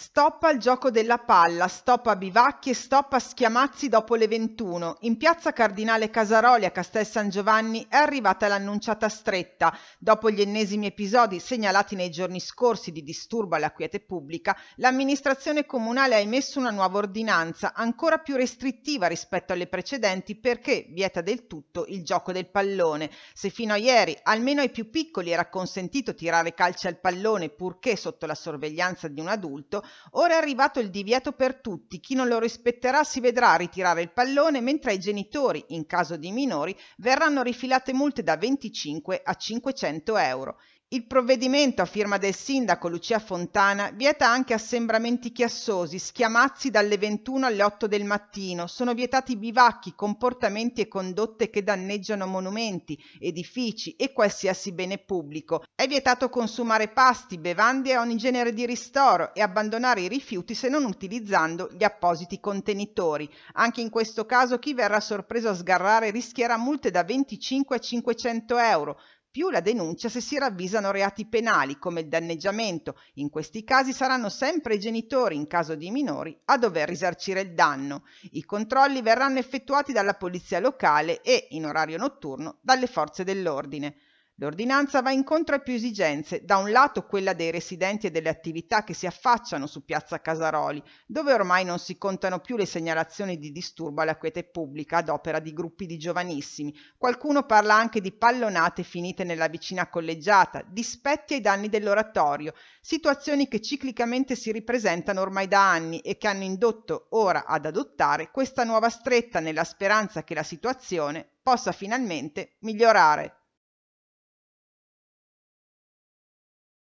Stop al gioco della palla, stop a Bivacchi e stop a Schiamazzi dopo le 21. In piazza Cardinale Casaroli a Castel San Giovanni è arrivata l'annunciata stretta. Dopo gli ennesimi episodi segnalati nei giorni scorsi di disturbo alla quiete pubblica, l'amministrazione comunale ha emesso una nuova ordinanza, ancora più restrittiva rispetto alle precedenti perché vieta del tutto il gioco del pallone. Se fino a ieri almeno ai più piccoli era consentito tirare calci al pallone purché sotto la sorveglianza di un adulto, Ora è arrivato il divieto per tutti, chi non lo rispetterà si vedrà ritirare il pallone, mentre ai genitori, in caso di minori, verranno rifilate multe da 25 a 500 euro. Il provvedimento a firma del sindaco Lucia Fontana vieta anche assembramenti chiassosi, schiamazzi dalle 21 alle 8 del mattino, sono vietati bivacchi, comportamenti e condotte che danneggiano monumenti, edifici e qualsiasi bene pubblico. È vietato consumare pasti, bevande e ogni genere di ristoro e abbandonare i rifiuti se non utilizzando gli appositi contenitori. Anche in questo caso chi verrà sorpreso a sgarrare rischierà multe da 25 a 500 euro più la denuncia se si ravvisano reati penali come il danneggiamento. In questi casi saranno sempre i genitori, in caso di minori, a dover risarcire il danno. I controlli verranno effettuati dalla polizia locale e, in orario notturno, dalle forze dell'ordine. L'ordinanza va incontro a più esigenze, da un lato quella dei residenti e delle attività che si affacciano su Piazza Casaroli, dove ormai non si contano più le segnalazioni di disturbo alla quiete pubblica ad opera di gruppi di giovanissimi. Qualcuno parla anche di pallonate finite nella vicina collegiata, dispetti ai danni dell'oratorio, situazioni che ciclicamente si ripresentano ormai da anni e che hanno indotto ora ad adottare questa nuova stretta nella speranza che la situazione possa finalmente migliorare.